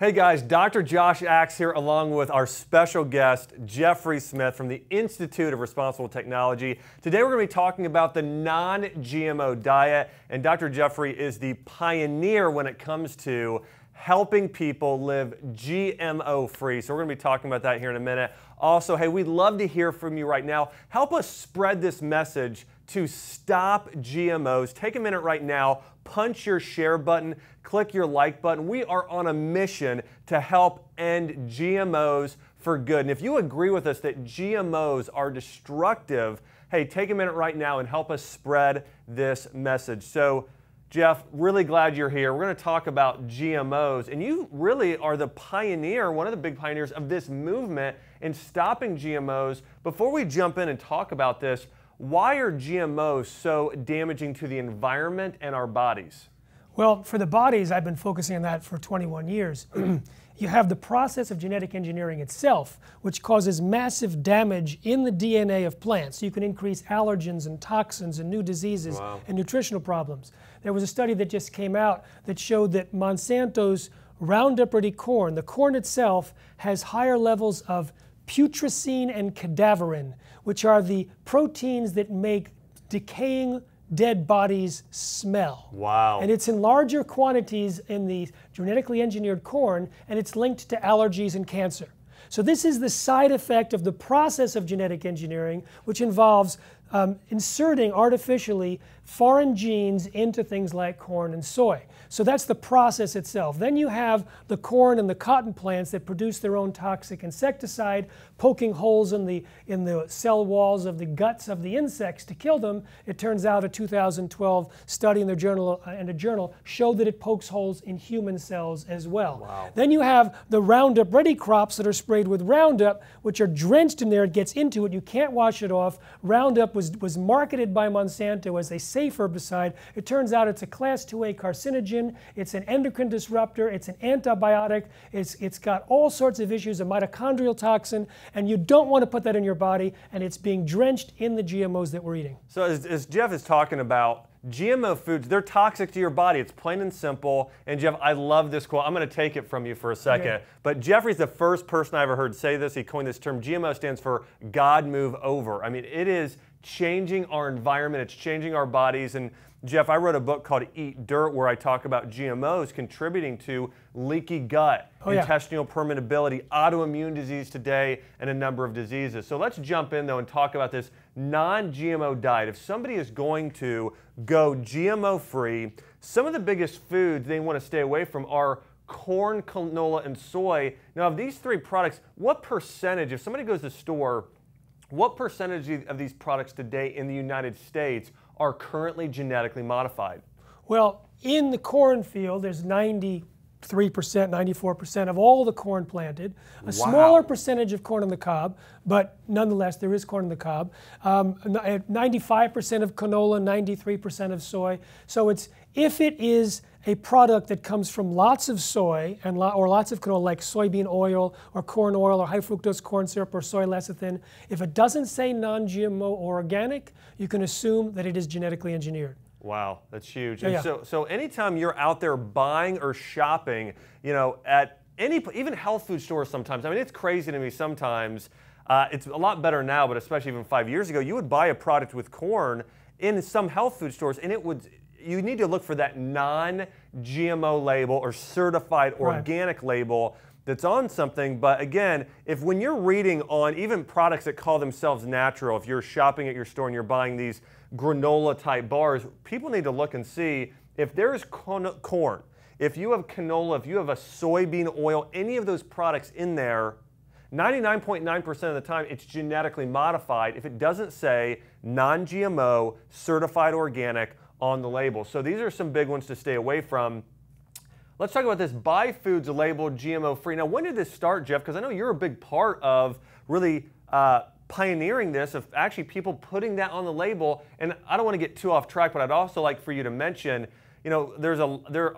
Hey guys, Dr. Josh Axe here along with our special guest, Jeffrey Smith from the Institute of Responsible Technology. Today we're going to be talking about the non-GMO diet and Dr. Jeffrey is the pioneer when it comes to helping people live GMO free. So we're going to be talking about that here in a minute. Also, hey, we'd love to hear from you right now. Help us spread this message to stop GMOs. Take a minute right now, punch your share button, click your like button. We are on a mission to help end GMOs for good. And if you agree with us that GMOs are destructive, hey, take a minute right now and help us spread this message. So, Jeff, really glad you're here. We're going to talk about GMOs. And you really are the pioneer, one of the big pioneers of this movement in stopping GMOs. Before we jump in and talk about this, why are GMOs so damaging to the environment and our bodies? Well, for the bodies, I've been focusing on that for 21 years. you have the process of genetic engineering itself, which causes massive damage in the DNA of plants. So you can increase allergens and toxins and new diseases wow. and nutritional problems. There was a study that just came out that showed that Monsanto's Roundup Ready corn, the corn itself, has higher levels of putrescine and cadaverin, which are the proteins that make decaying dead bodies smell. Wow. And it's in larger quantities in the genetically engineered corn, and it's linked to allergies and cancer. So, this is the side effect of the process of genetic engineering, which involves um, inserting artificially foreign genes into things like corn and soy. So that's the process itself. Then you have the corn and the cotton plants that produce their own toxic insecticide, poking holes in the, in the cell walls of the guts of the insects to kill them. It turns out a 2012 study in their journal uh, in a journal showed that it pokes holes in human cells as well. Wow. Then you have the Roundup Ready crops that are sprayed with Roundup, which are drenched in there. It gets into it. You can't wash it off. Roundup was, was marketed by Monsanto as a safe herbicide. It turns out it's a class 2A carcinogen, it's an endocrine disruptor, it's an antibiotic, it's, it's got all sorts of issues, a mitochondrial toxin, and you don't want to put that in your body, and it's being drenched in the GMOs that we're eating. So, as, as Jeff is talking about, GMO foods, they're toxic to your body. It's plain and simple. And Jeff, I love this quote. I'm going to take it from you for a second. Okay. But Jeffrey's the first person I ever heard say this. He coined this term. GMO stands for God move over. I mean, it is changing our environment, it's changing our bodies. And Jeff, I wrote a book called Eat Dirt where I talk about GMOs contributing to leaky gut, oh, yeah. intestinal permeability, autoimmune disease today, and a number of diseases. So let's jump in though and talk about this non GMO diet. If somebody is going to go GMO free, some of the biggest foods they want to stay away from are corn, canola, and soy. Now, of these three products, what percentage, if somebody goes to the store, what percentage of these products today in the United States are currently genetically modified? Well, in the corn field, there's 93%, 94% of all the corn planted. A wow. smaller percentage of corn on the cob, but nonetheless, there is corn on the cob. 95% um, of canola, 93% of soy. So it's if it is a product that comes from lots of soy and lo or lots of canola, like soybean oil or corn oil or high fructose corn syrup or soy lecithin, if it doesn't say non-GMO or organic, you can assume that it is genetically engineered. Wow, that's huge. Yeah, yeah. So, so anytime you're out there buying or shopping, you know, at any even health food stores sometimes. I mean, it's crazy to me sometimes. Uh, it's a lot better now, but especially even five years ago, you would buy a product with corn in some health food stores, and it would you need to look for that non-GMO label or certified organic label that's on something. But again, if when you're reading on even products that call themselves natural, if you're shopping at your store and you're buying these granola type bars, people need to look and see if there's corn, if you have canola, if you have a soybean oil, any of those products in there, 99.9% percent of the time it's genetically modified if it doesn't say non GMO, certified organic on the label. So these are some big ones to stay away from. Let's talk about this buy foods labeled GMO free. Now, when did this start, Jeff? Because I know you're a big part of really uh, pioneering this, of actually people putting that on the label. And I don't want to get too off track, but I'd also like for you to mention, you know, there's a there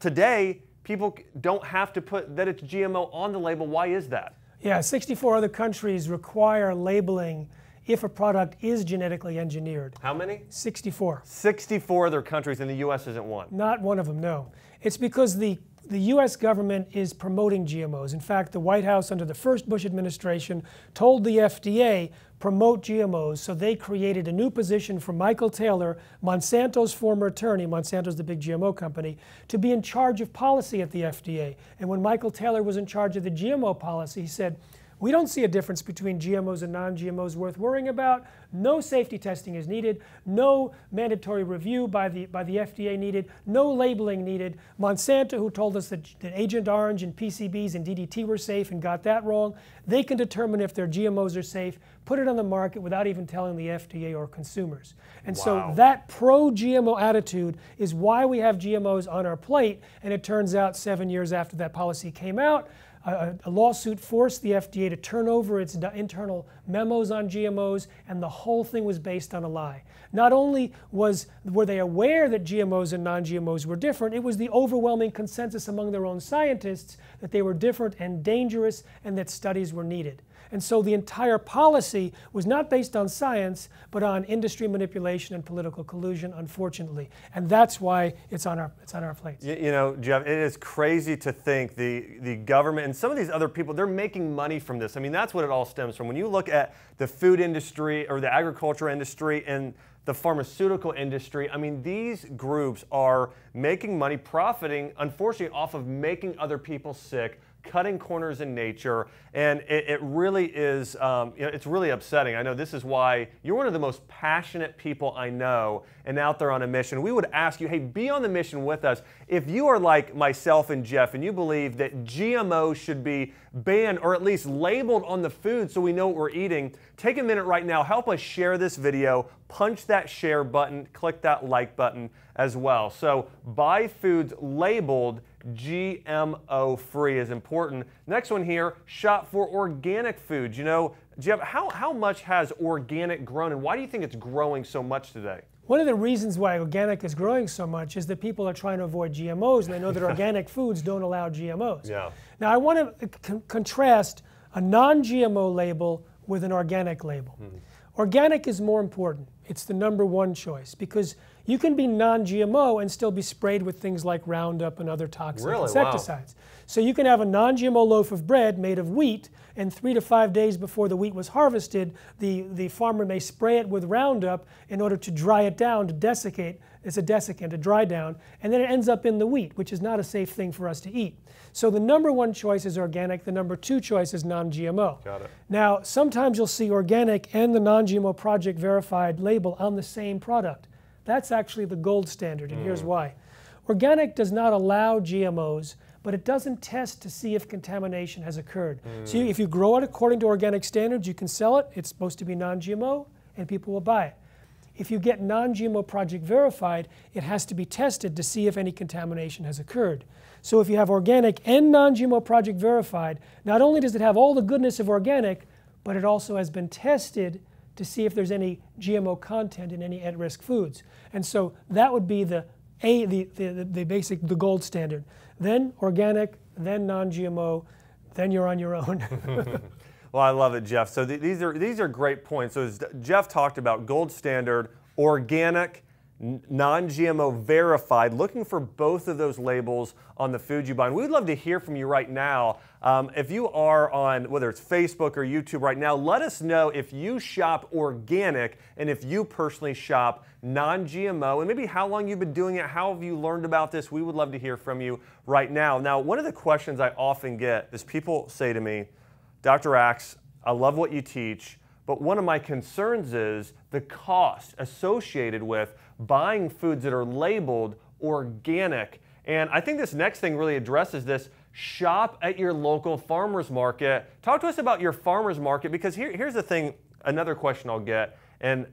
today people don't have to put that it's GMO on the label. Why is that? Yeah, 64 other countries require labeling if a product is genetically engineered. How many? 64. 64 other countries, and the U.S. isn't one. Not one of them, no. It's because the the U.S. government is promoting GMOs. In fact, the White House, under the first Bush administration, told the FDA, promote GMOs. So they created a new position for Michael Taylor, Monsanto's former attorney, Monsanto's the big GMO company, to be in charge of policy at the FDA. And when Michael Taylor was in charge of the GMO policy, he said, we don't see a difference between GMOs and non GMOs worth worrying about. No safety testing is needed. No mandatory review by the, by the FDA needed. No labeling needed. Monsanto, who told us that, that Agent Orange and PCBs and DDT were safe and got that wrong, they can determine if their GMOs are safe, put it on the market without even telling the FDA or consumers. And wow. so that pro GMO attitude is why we have GMOs on our plate. And it turns out seven years after that policy came out, a, a, lawsuit forced the FDA to turn over its internal memos on GMOs, and the whole thing was based on a lie. Not only was, were they aware that GMOs and non GMOs were different, it was the overwhelming consensus among their own scientists that they were different and dangerous and that studies were needed. And so the entire policy was not based on science, but on industry manipulation and political collusion, unfortunately. And that's why it's on our, it's on our plates. You, you know, Jeff, it is crazy to think the, the government and some of these other people, they're making money from this. I mean, that's what it all stems from. When you look at the food industry or the agriculture industry and the pharmaceutical industry. I mean, these groups are making money, profiting, unfortunately, off of making other people sick cutting corners in nature, and it, it really is, um, you know, it's really upsetting. I know this is why you're one of the most passionate people I know and out there on a mission. We would ask you, hey, be on the mission with us. If you are like myself and Jeff and you believe that GMO should be banned or at least labeled on the food so we know what we're eating, take a minute right now, help us share this video, punch that share button, click that like button as well. So buy foods labeled GMO free is important. Next one here, shop for organic foods. You know, Jeff, how, how much has organic grown and why do you think it's growing so much today? One of the reasons why organic is growing so much is that people are trying to avoid GMOs and they know that organic foods don't allow GMOs. Yeah. Now, I want to con contrast a non GMO label with an organic label. Mm. Organic is more important. It's the number one choice because you can be non-GMO and still be sprayed with things like Roundup and other toxic really? insecticides. Wow. So you can have a non-GMO loaf of bread made of wheat, and three to five days before the wheat was harvested, the, the farmer may spray it with Roundup in order to dry it down, to desiccate. It's a desiccant, a dry down, and then it ends up in the wheat, which is not a safe thing for us to eat. So the number one choice is organic. The number two choice is non-GMO. Got it. Now, sometimes you'll see organic and the non-GMO project verified label label on the same product. That's actually the gold standard, and mm. here's hmm. why. Organic does not allow GMOs, but it doesn't test to see if contamination has occurred. Mm. So hmm. you, if you grow it according to organic standards, you can sell it. It's supposed to be non GMO, and people will buy it. If you get non GMO project verified, it has to be tested to see if any contamination has occurred. So if you have organic and non GMO project verified, not only does it have all the goodness of organic, but it also has been tested to see if there's any GMO content in any at-risk foods. And so that would be the a the, the, the basic the gold standard. Then organic, then non-GMO, then you're on your own. well, I love it, Jeff. So th these are these are great points. So as Jeff talked about, gold standard, organic, non GMO verified, looking for both of those labels on the food you buy. And we'd love to hear from you right now. Um, if you are on whether it's Facebook or YouTube right now, let us know if you shop organic and if you personally shop non GMO and maybe how long you've been doing it. How have you learned about this? We would love to hear from you right now. Now, one of the questions I often get is people say to me, Dr. Axe, I love what you teach, but one of my concerns is the cost associated with buying foods that are labeled organic. And I think this next thing really addresses this. Shop at your local farmer's market. Talk to us about your farmer's market because here, here's the thing another question I'll get, and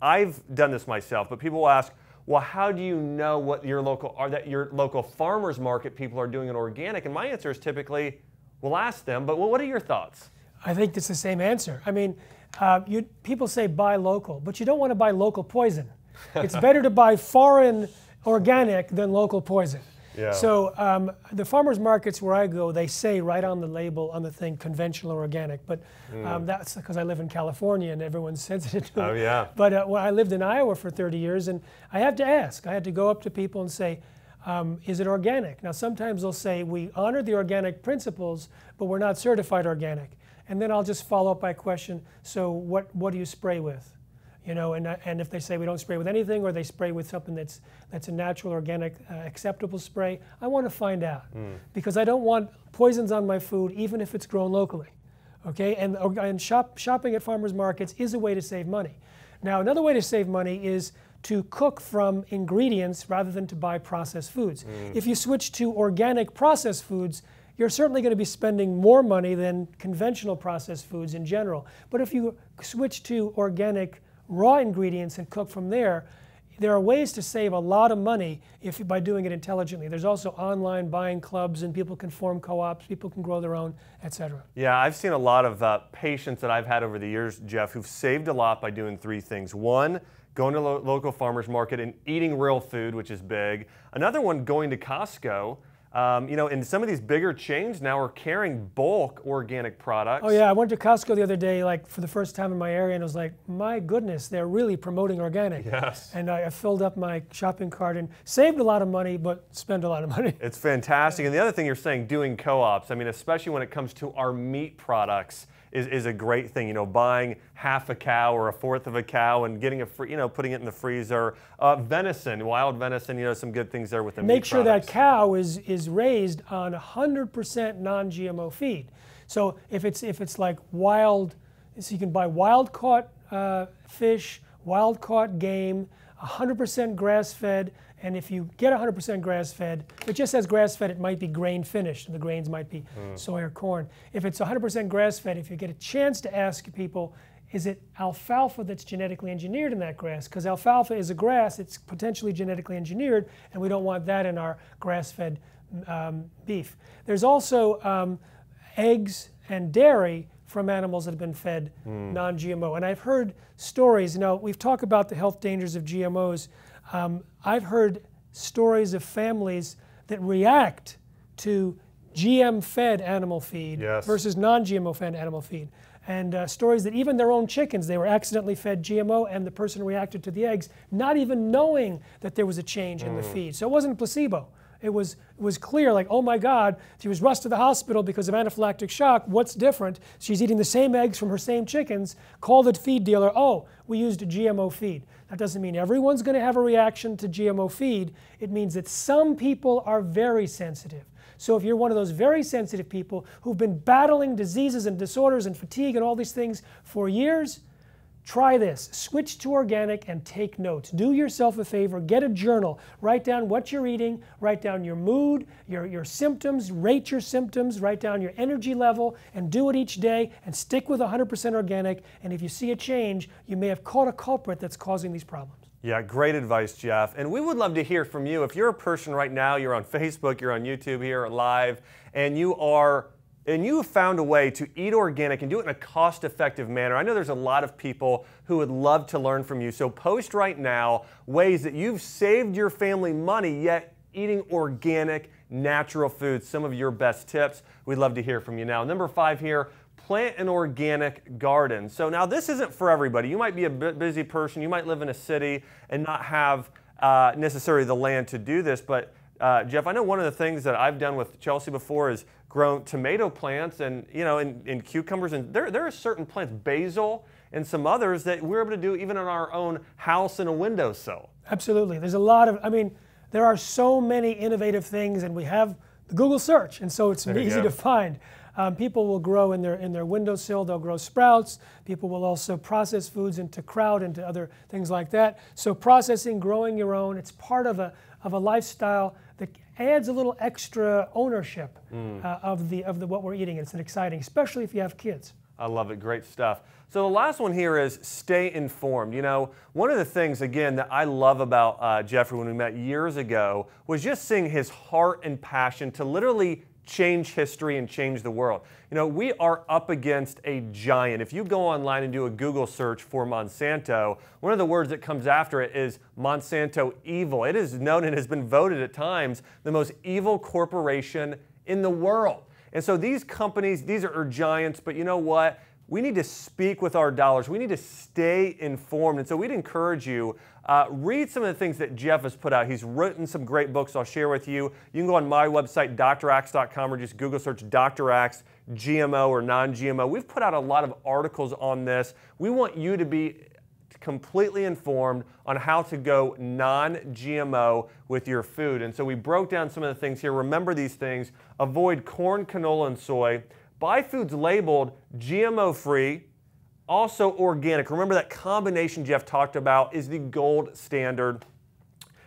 I've done this myself, but people will ask, well, how do you know what your local are that your local farmers market people are doing in organic? And my answer is typically, we'll ask them. But what are your thoughts? I think it's the same answer. I mean, uh, you, people say buy local, but you don't want to buy local poison. It's better to buy foreign organic than local poison. Yeah. So um, the farmers markets where I go, they say right on the label on the thing conventional or organic, but mm. that's because I live in California and everyone's sensitive to it. Oh yeah. But uh, well, I lived in Iowa for 30 years, and I had to ask. I had to go up to people and say, um, "Is it organic?" Now sometimes they'll say, "We honor the organic principles, but we're not certified organic." And then I'll just follow up by a question. So what what do you spray with? you know, and, uh, and if they say we don't spray with anything or they spray with something that's, that's a natural, organic, uh, acceptable spray, I want to find out mm. because I don't want poisons on my food, even if it's grown locally. Okay, and, and shop, shopping at farmers markets is a way to save money. Now, another way to save money is to cook from ingredients rather than to buy processed foods. Mm. If you switch to organic processed foods, you're certainly going to be spending more money than conventional processed foods in general. But if you switch to organic raw ingredients and cook from there. There are ways to save a lot of money if by doing it intelligently. There's also online buying clubs, and people can form co-ops, people can grow their own, etc. Yeah, I've seen a lot of uh, patients that I've had over the years, Jeff, who've saved a lot by doing three things. One, going to lo local farmers market and eating real food, which is big. Another one, going to Costco um, you know, and some of these bigger chains now are carrying bulk organic products. Oh yeah, I went to Costco the other day, like for the first time in my area, and I was like, my goodness, they're really promoting organic. Yes. And I, I filled up my shopping cart and saved a lot of money, but spent a lot of money. It's fantastic. And the other thing you're saying, doing co-ops. I mean, especially when it comes to our meat products is, is a great thing. You know, buying half a cow or a fourth of a cow and getting a free, you know, putting it in the freezer. Uh, venison, wild venison, you know, some good things there with the Make sure products. that cow is, is raised on 100% non-GMO feed. So if it's, if it's like wild, so you can buy wild caught uh, fish, wild caught game, 100% grass-fed, and if you get 100% grass-fed, if it just says grass-fed, it might be grain finished, and the grains might be mm. soy or corn. If it's 100% grass-fed, if you get a chance to ask people, is it alfalfa that's genetically engineered in that grass? Because alfalfa is a grass, it's potentially genetically engineered, and we don't want that in our grass-fed um, beef. There's also um, eggs and dairy from animals that have been fed mm. non GMO. And I've heard stories, now we've talked about the health dangers of GMOs. Um, I've heard stories of families that react to GM fed animal feed yes. versus non GMO fed animal feed. And uh, stories that even their own chickens, they were accidentally fed GMO and the person reacted to the eggs, not even knowing that there was a change mm. in the hmm. feed. So it wasn't placebo it was, it was clear like, oh my God, she was rushed to the hospital because of anaphylactic shock. What's different? She's eating the same eggs from her same chickens. Call the feed dealer. Oh, we used GMO feed. That doesn't mean everyone's going to have a reaction to GMO feed. It means that some people are very sensitive. So if you're one of those very sensitive people who've been battling diseases and disorders and fatigue and all these things for years, Try this. Switch to organic and take notes. Do yourself a favor. Get a journal. Write down what you're eating. Write down your mood, your, your symptoms. Rate your symptoms. Write down your energy level and do it each day and stick with 100% organic. And if you see a change, you may have caught a culprit that's causing these problems. Yeah, great advice, Jeff. And we would love to hear from you. If you're a person right now, you're on Facebook, you're on YouTube here live, and you are and you have found a way to eat organic and do it in a cost effective manner. I know there's a lot of people who would love to learn from you. So post right now ways that you've saved your family money yet eating organic, natural foods. Some of your best tips. We'd love to hear from you now. Number five here plant an organic garden. So now this isn't for everybody. You might be a busy person, you might live in a city and not have uh, necessarily the land to do this, but uh, Jeff, I know one of the things that I've done with Chelsea before is grown tomato plants and you know and, in cucumbers and there, there are certain plants basil and some others that we're able to do even in our own house in a windowsill absolutely there's a lot of i mean there are so many innovative things and we have the google search and so it's easy to find um, people will grow in their in their windowsill they'll grow sprouts people will also process foods into crowd into other things like that so processing growing your own it's part of a of a lifestyle that adds a little extra ownership mm. uh, of the of the what we're eating. It's an exciting, especially if you have kids. I love it. Great stuff. So the last one here is stay informed. You know, one of the things again that I love about uh, Jeffrey when we met years ago was just seeing his heart and passion to literally change history and change the world. You know, we are up against a giant. If you go online and do a Google search for Monsanto, one of the words that comes after it is Monsanto evil. It is known and has been voted at times the most evil corporation in the world. And so these companies, these are giants, but you know what? We need to speak with our dollars. We need to stay informed. And so we'd encourage you uh, read some of the things that Jeff has put out. He's written some great books I'll share with you. You can go on my website, drax.com, or just Google search Dr. Axe, GMO or non GMO. We've put out a lot of articles on this. We want you to be completely informed on how to go non GMO with your food. And so we broke down some of the things here. Remember these things avoid corn, canola, and soy buy foods labeled GMO free, also organic. Remember that combination Jeff talked about is the gold standard.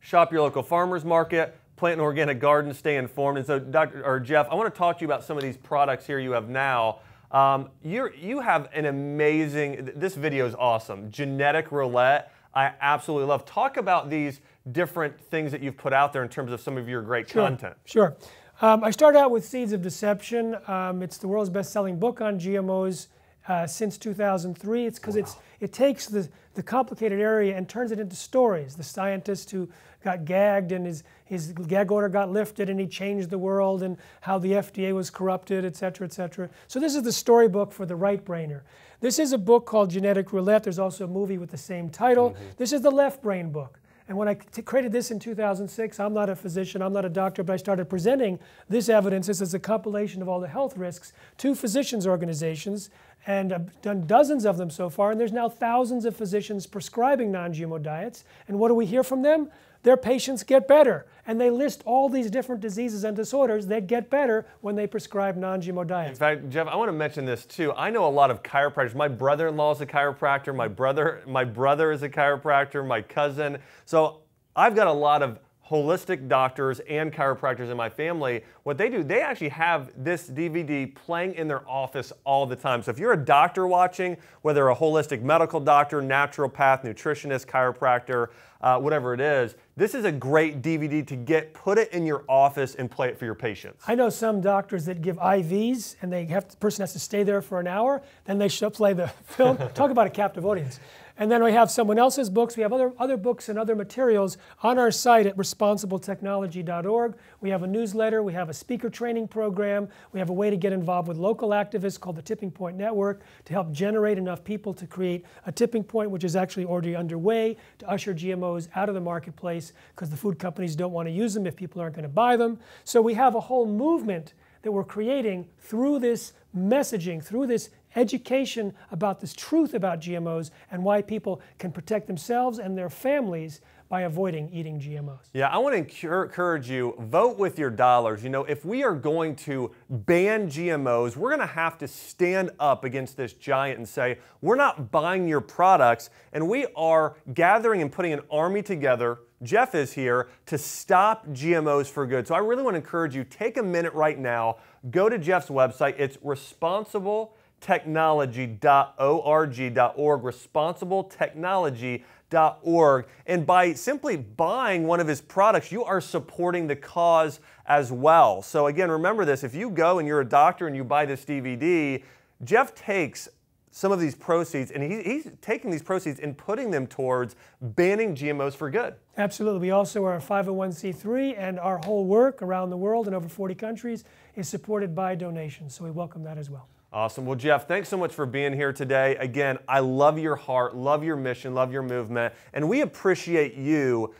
Shop your local farmer's market, plant an organic garden, stay informed. And so, Dr. or Jeff, I want to talk to you about some of these products here you have now. Um, you you have an amazing, this video is awesome, genetic roulette. I absolutely love. Talk about these different things that you've put out there in terms of some of your great sure, content. Sure. Um, I started out with Seeds of Deception. Um, it's the world's best-selling book on GMOs uh, since 2003. It's because wow. it takes the the complicated area and turns it into stories. The scientist who got gagged and his his gag order got lifted and he changed the world and how the FDA was corrupted, et cetera, et cetera. So this is the storybook for the right brainer. This is a book called Genetic Roulette. There's also a movie with the same title. Mm -hmm. This is the left brain book. And when I created this in 2006, I'm not a physician, I'm not a doctor, but I started presenting this evidence. This is a compilation of all the health risks to physicians' organizations, and I've done dozens of them so far. And there's now thousands of physicians prescribing non GMO diets. And what do we hear from them? Their patients get better. And they list all these different diseases and disorders that get better when they prescribe non GMO diets. In fact, Jeff, I want to mention this too. I know a lot of chiropractors. My brother in law is a chiropractor, my brother, my brother is a chiropractor, my cousin. So I've got a lot of holistic doctors and chiropractors in my family, what they do, they actually have this DVD playing in their office all the time. So if you're a doctor watching, whether a holistic medical doctor, naturopath, nutritionist, chiropractor, uh, whatever it is, this is a great DVD to get, put it in your office and play it for your patients. I know some doctors that give IVs and they have, the person has to stay there for an hour, then they should play the film. Talk about a captive audience. And then we have someone else's books. We have other, other books and other materials on our site at responsibletechnology.org. We have a newsletter. We have a speaker training program. We have a way to get involved with local activists called the Tipping Point Network to help generate enough people to create a tipping point, which is actually already underway, to usher GMOs out of the marketplace because the food companies don't want to use them if people aren't going to buy them. So we have a whole movement that we're creating through this messaging, through this education about this truth about GMOs and why people can protect themselves and their families by avoiding eating GMOs. Yeah, I want to encourage you, vote with your dollars. You know, if we are going to ban GMOs, we're going to have to stand up against this giant and say, we're not buying your products, and we are gathering and putting an army together Jeff is here to stop GMOs for good. So I really want to encourage you take a minute right now, go to Jeff's website. It's responsible technology.org, responsibletechnology.org. And by simply buying one of his products, you are supporting the cause as well. So, again, remember this if you go and you're a doctor and you buy this DVD, Jeff takes some of these proceeds, and he, he's taking these proceeds and putting them towards banning GMOs for good. Absolutely. We also are a 501c3, and our whole work around the world in over 40 countries is supported by donations. So we welcome that as well. Awesome. Well, Jeff, thanks so much for being here today. Again, I love your heart, love your mission, love your movement, and we appreciate you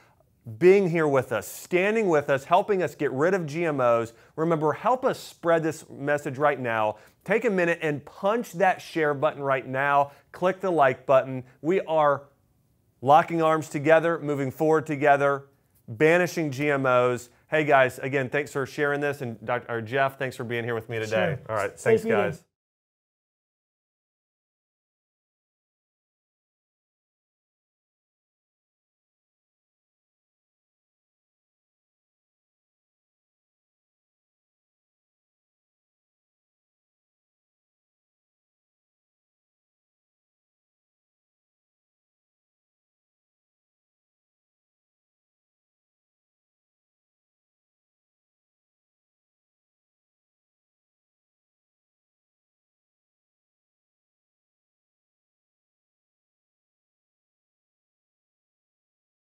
being here with us, standing with us, helping us get rid of GMOs. Remember, help us spread this message right now. Take a minute and punch that share button right now. Click the like button. We are locking arms together, moving forward together, banishing GMOs. Hey guys, again, thanks for sharing this, and Dr. Jeff, thanks for being here with me today. Sure. All right, thanks meeting. guys.